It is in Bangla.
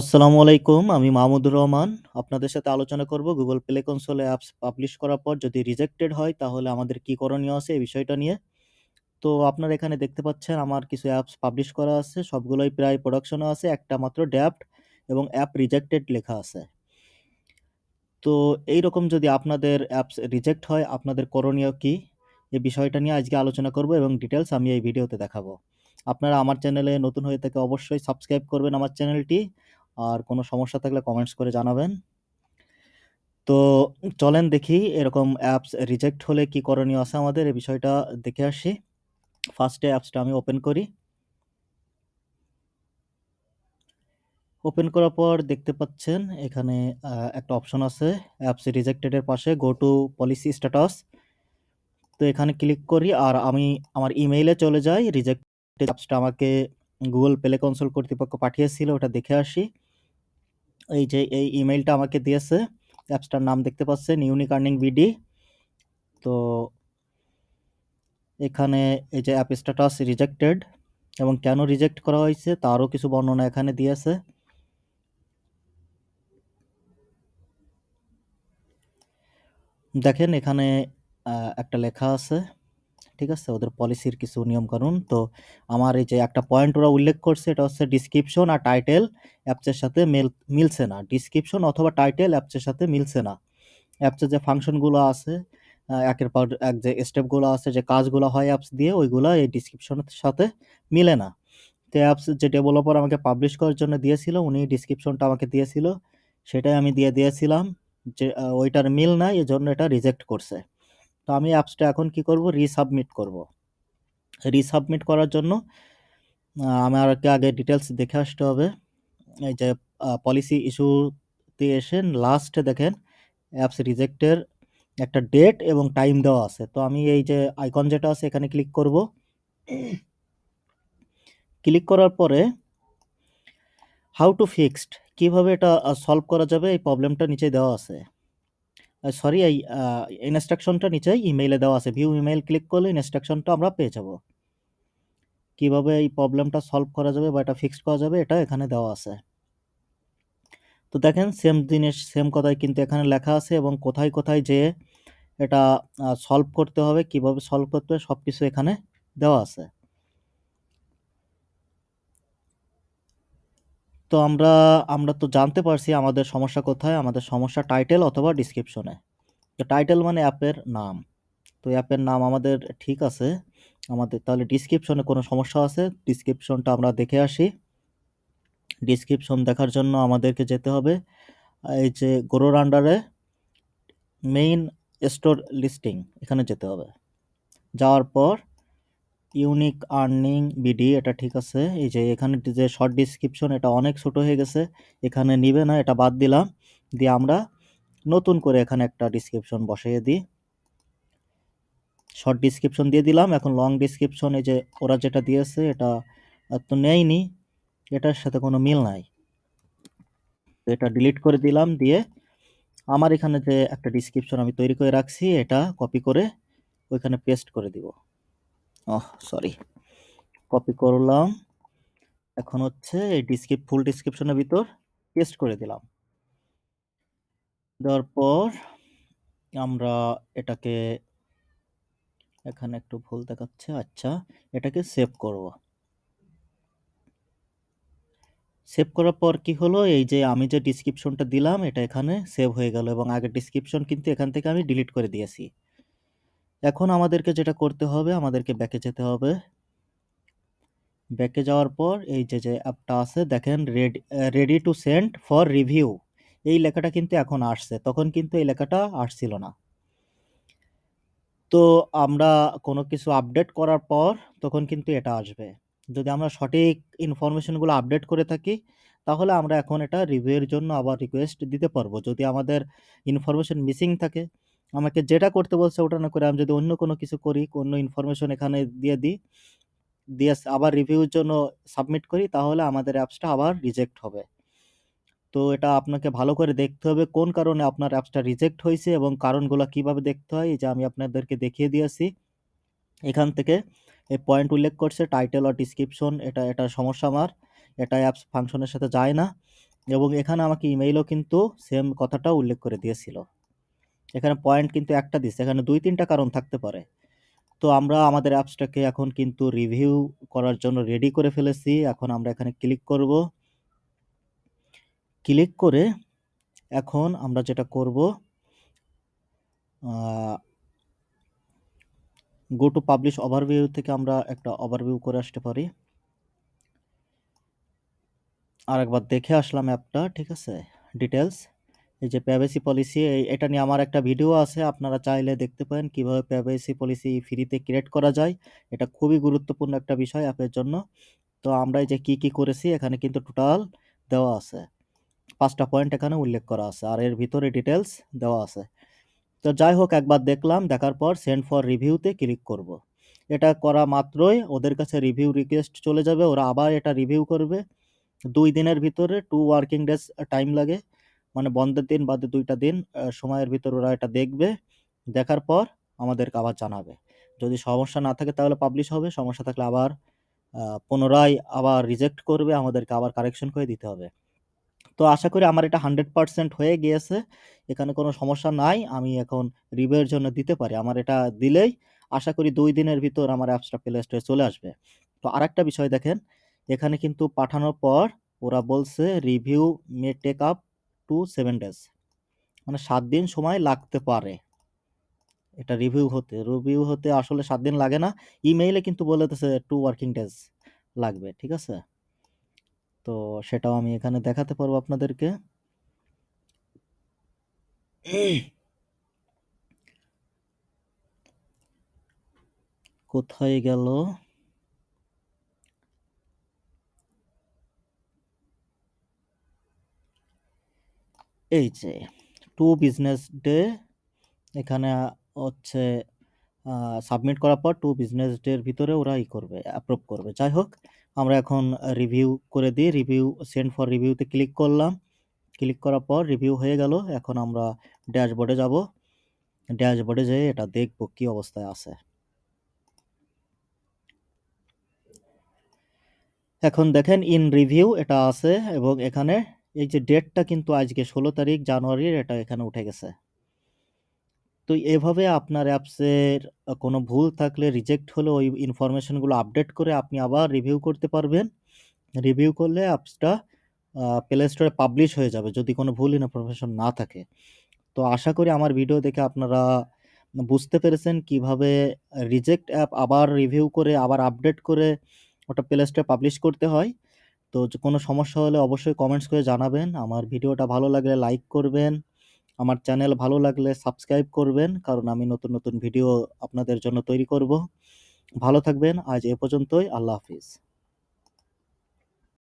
আসসালামু আলাইকুম আমি মাহমুদুর রহমান আপনাদের সাথে আলোচনা করব গুগল প্লে কনসোলে অ্যাপস পাবলিশ করার পর যদি রিজেক্টেড হয় তাহলে আমাদের কি করণীয় আছে এই বিষয়টা নিয়ে তো আপনারা এখানে দেখতে পাচ্ছেন আমার কিছু অ্যাপস পাবলিশ করা আছে সবগুলোই প্রায় প্রোডাকশনে আছে একটা মাত্র ড্যাপ্ট এবং অ্যাপ রিজেক্টেড লেখা আছে তো এই রকম যদি আপনাদের অ্যাপস রিজেক্ট হয় আপনাদের করণীয় কি এই বিষয়টা নিয়ে আজকে আলোচনা করব এবং ডিটেলস আমি এই ভিডিওতে দেখাবো আপনারা আমার চ্যানেলে নতুন হয়ে থাকে অবশ্যই সাবস্ক্রাইব করবেন আমার চ্যানেলটি আর কোনো সমস্যা থাকলে কমেন্টস করে জানাবেন তো চলেন দেখি এরকম অ্যাপস রিজেক্ট হলে কি করণীয় আছে আমাদের এই বিষয়টা দেখে আসি ফার্স্টে অ্যাপসটা আমি ওপেন করি ওপেন করার পর দেখতে পাচ্ছেন এখানে একটা অপশন আছে অ্যাপস রিজেক্টেডের পাশে গো টু পলিসি স্ট্যাটাস তো এখানে ক্লিক করি আর আমি আমার ইমেইলে চলে যাই রিজেক্টেড অ্যাপসটা আমাকে গুগল প্লে কনসোল কর্তৃপক্ষ পাঠিয়েছিল ওটা দেখে আসি এই যে এই ইমেইলটা আমাকে দিয়েছে অ্যাপসটার নাম দেখতে পাচ্ছেন ইউনিক আর্নিং বিডি তো এখানে এই যে অ্যাপ স্ট্যাটাস রিজেক্টেড এবং কেন রিজেক্ট করা হয়েছে তারও কিছু বর্ণনা এখানে দিয়েছে দেখেন এখানে একটা লেখা আছে ঠিক আছে ওদের পলিসির কিছু নিয়ম কানুন তো আমার এই যে একটা পয়েন্ট ওরা উল্লেখ করছে এটা হচ্ছে ডিসক্রিপশন আর টাইটেল অ্যাপসের সাথে মেল মিলছে না ডিসক্রিপশন অথবা টাইটেল অ্যাপসের সাথে মিলছে না অ্যাপসের যে ফাংশনগুলো আছে একের পর এক যে স্টেপগুলো আছে যে কাজগুলো হয় অ্যাপস দিয়ে ওইগুলো এই ডিসক্রিপশনের সাথে মিলে না তো অ্যাপস যে ডেভেলপার আমাকে পাবলিশ করার জন্য দিয়েছিল উনি ডিসক্রিপশনটা আমাকে দিয়েছিল সেটাই আমি দিয়ে দিয়েছিলাম যে ওইটার মিল নাই এজন্য এটা রিজেক্ট করছে তো আমি অ্যাপসটা এখন কি করব রিসাবমিট করব রিসাবমিট করার জন্য আমাকে আগে ডিটেলস দেখে আসতে হবে এই যে পলিসি ইস্যুতে এসে লাস্টে দেখেন অ্যাপস রিজেক্টের একটা ডেট এবং টাইম দেওয়া আছে তো আমি এই যে আইকন যেটা আছে এখানে ক্লিক করব ক্লিক করার পরে হাউ টু ফিক্সড কিভাবে এটা সলভ করা যাবে এই প্রবলেমটা নিচে দেওয়া আছে সরি এই ইনস্ট্রাকশনটা নিচে ইমেইলে দেওয়া আছে ভিউ ইমেইল ক্লিক করলে ইনস্ট্রাকশনটা আমরা পেয়ে যাব কিভাবে এই প্রবলেমটা সলভ করা যাবে বা এটা ফিক্সড করা যাবে এটা এখানে দেওয়া আছে তো দেখেন সেম জিনিস সেম কথাই কিন্তু এখানে লেখা আছে এবং কোথায় কোথায় যে এটা সলভ করতে হবে কিভাবে সলভ করতে হবে সব কিছু এখানে দেওয়া আছে তো আমরা আমরা তো জানতে পারছি আমাদের সমস্যা কোথায় আমাদের সমস্যা টাইটেল অথবা ডিসক্রিপশনে তো টাইটেল মানে অ্যাপের নাম তো অ্যাপের নাম আমাদের ঠিক আছে আমাদের তাহলে ডিসক্রিপশনে কোনো সমস্যা আছে ডিসক্রিপশনটা আমরা দেখে আসি ডিসক্রিপশন দেখার জন্য আমাদেরকে যেতে হবে এই যে গোরোর আন্ডারে মেইন স্টোর লিস্টিং এখানে যেতে হবে যাওয়ার পর ইউনিক আর্নিং বিডি এটা ঠিক আছে এই যে এখানে যে শর্ট ডিসক্রিপশন এটা অনেক ছোট হয়ে গেছে এখানে নিবে না এটা বাদ দিলাম দিয়ে আমরা নতুন করে এখানে একটা ডিসক্রিপশন বসিয়ে দিই শর্ট ডিসক্রিপশন দিয়ে দিলাম এখন লং ডিসক্রিপশন এই যে ওরা যেটা দিয়েছে এটা তো নেয়নি এটার সাথে কোনো মিল নাই এটা ডিলিট করে দিলাম দিয়ে আমার এখানে যে একটা ডিসক্রিপশন আমি তৈরি করে রাখছি এটা কপি করে ওইখানে পেস্ট করে দিব সরি কপি করলাম এখন হচ্ছে এই ডিসক্রিপ ফুল ডিসক্রিপশনের ভিতর পেস্ট করে দিলাম দেওয়ার পর আমরা এটাকে এখানে একটু ভুল দেখাচ্ছে আচ্ছা এটাকে সেভ করব সেভ করার পর কি হলো এই যে আমি যে ডিসক্রিপশনটা দিলাম এটা এখানে সেভ হয়ে গেল এবং আগের ডিসক্রিপশন কিন্তু এখান থেকে আমি ডিলিট করে দিয়েছি এখন আমাদেরকে যেটা করতে হবে আমাদেরকে ব্যাকে যেতে হবে ব্যাকে যাওয়ার পর এই যে যে অ্যাপটা আছে দেখেন ready ready to send for review এই লেখাটা কিন্তু এখন আসছে তখন কিন্তু এই লেখাটা আসছিল না তো আমরা কোনো কিছু আপডেট করার পর তখন কিন্তু এটা আসবে যদি আমরা সঠিক ইনফরমেশনগুলো আপডেট করে থাকি তাহলে আমরা এখন এটা রিভিউয়ের জন্য আবার রিকোয়েস্ট দিতে পারবো যদি আমাদের ইনফরমেশন মিসিং থাকে আমাকে যেটা করতে বলছে ওটা না করে আমি যদি অন্য কোনো কিছু করি অন্য ইনফরমেশন এখানে দিয়ে দিই দিয়ে আবার রিভিউর জন্য সাবমিট করি তাহলে আমাদের অ্যাপসটা আবার রিজেক্ট হবে তো এটা আপনাকে ভালো করে দেখতে হবে কোন কারণে আপনার অ্যাপসটা রিজেক্ট হয়েছে এবং কারণগুলো কিভাবে দেখতে হয় যে আমি আপনাদেরকে দেখিয়ে দিয়েছি এখান থেকে এই পয়েন্ট উল্লেখ করছে টাইটেল আর ডিসক্রিপশন এটা এটা সমস্যা আমার এটা অ্যাপস ফাংশনের সাথে যায় না এবং এখানে আমাকে ইমেইলও কিন্তু সেম কথাটা উল্লেখ করে দিয়েছিল এখানে পয়েন্ট কিন্তু একটা দিচ্ছে এখানে দুই তিনটা কারণ থাকতে পারে তো আমরা আমাদের অ্যাপসটাকে এখন কিন্তু রিভিউ করার জন্য রেডি করে ফেলেছি এখন আমরা এখানে ক্লিক করব ক্লিক করে এখন আমরা যেটা করব গো টু পাবলিশ ওভারভিউ থেকে আমরা একটা ওভারভিউ করে আসতে পারি আর একবার দেখে আসলাম অ্যাপটা ঠিক আছে ডিটেলস এই যে প্রাইভেসি পলিসি এটা নিয়ে আমার একটা ভিডিও আছে আপনারা চাইলে দেখতে পারেন কিভাবে প্রাইভেসি পলিসি ফ্রিতে ক্রিয়েট করা যায় এটা খুবই গুরুত্বপূর্ণ একটা বিষয় অ্যাপের জন্য তো আমরা এই যে কি কি করেছি এখানে কিন্তু টোটাল দেওয়া আছে পাঁচটা পয়েন্ট এখানে উল্লেখ করা আছে আর এর ভিতরে ডিটেলস দেওয়া আছে তো যাই হোক একবার দেখলাম দেখার পর সেন্ড ফর রিভিউতে ক্লিক করব। এটা করা মাত্রই ওদের কাছে রিভিউ রিকোয়েস্ট চলে যাবে ওরা আবার এটা রিভিউ করবে দুই দিনের ভিতরে টু ওয়ার্কিং ডেজ টাইম লাগে মানে বন্ধের দিন বাদে দুইটা দিন সময়ের ভিতর ওরা এটা দেখবে দেখার পর আমাদেরকে আবার জানাবে যদি সমস্যা না থাকে তাহলে পাবলিশ হবে সমস্যা থাকলে আবার পুনরায় আবার রিজেক্ট করবে আমাদেরকে আবার কারেকশন করে দিতে হবে তো আশা করি আমার এটা হান্ড্রেড পারসেন্ট হয়ে গিয়েছে এখানে কোনো সমস্যা নাই আমি এখন রিভিউয়ের জন্য দিতে পারি আমার এটা দিলেই আশা করি দুই দিনের ভিতর আমার অ্যাপসটা প্লে স্টোরে চলে আসবে তো আরেকটা বিষয় দেখেন এখানে কিন্তু পাঠানোর পর ওরা বলছে review may take up to seven days মানে সাত দিন সময় লাগতে পারে এটা রিভিউ হতে রিভিউ হতে আসলে সাত দিন লাগে না ইমেইলে কিন্তু বলে দিতেছে টু ওয়ার্কিং ডেজ লাগবে ঠিক আছে তো সেটাও আমি এখানে দেখাতে পারবো আপনাদেরকে কোথায় গেল এই যে টু বিজনেস ডে এখানে হচ্ছে সাবমিট করার পর টু বিজনেস ডের ভিতরে ওরা ই করবে অ্যাপ্রুভ করবে যাই হোক আমরা এখন রিভিউ করে দিই রিভিউ সেন্ড ফর রিভিউতে ক্লিক করলাম ক্লিক করার পর রিভিউ হয়ে গেল এখন আমরা ড্যাশবোর্ডে যাব ড্যাশবোর্ডে যেয়ে এটা দেখব কি অবস্থায় আছে এখন দেখেন ইন রিভিউ এটা আছে এবং এখানে এই যে ডেটটা কিন্তু আজকে ষোলো তারিখ জানুয়ারির এটা এখানে উঠে গেছে তো এভাবে আপনার অ্যাপসের কোনো ভুল থাকলে রিজেক্ট হলে ওই ইনফরমেশনগুলো আপডেট করে আপনি আবার রিভিউ করতে পারবেন রিভিউ করলে অ্যাপসটা প্লে স্টোরে পাবলিশ হয়ে যাবে যদি কোনো ভুল ইনফরমেশন না থাকে তো আশা করি আমার ভিডিও দেখে আপনারা বুঝতে পেরেছেন কিভাবে রিজেক্ট অ্যাপ আবার রিভিউ করে আবার আপডেট করে ওটা প্লে স্টোরে পাবলিশ করতে হয় তো কোনো সমস্যা হলে অবশ্যই কমেন্টস করে জানাবেন আমার ভিডিওটা ভালো লাগলে লাইক করবেন আমার চ্যানেল ভালো লাগলে সাবস্ক্রাইব করবেন কারণ আমি নতুন নতুন ভিডিও আপনাদের জন্য তৈরি করব ভালো থাকবেন আজ এ পর্যন্তই আল্লাহ হাফিজ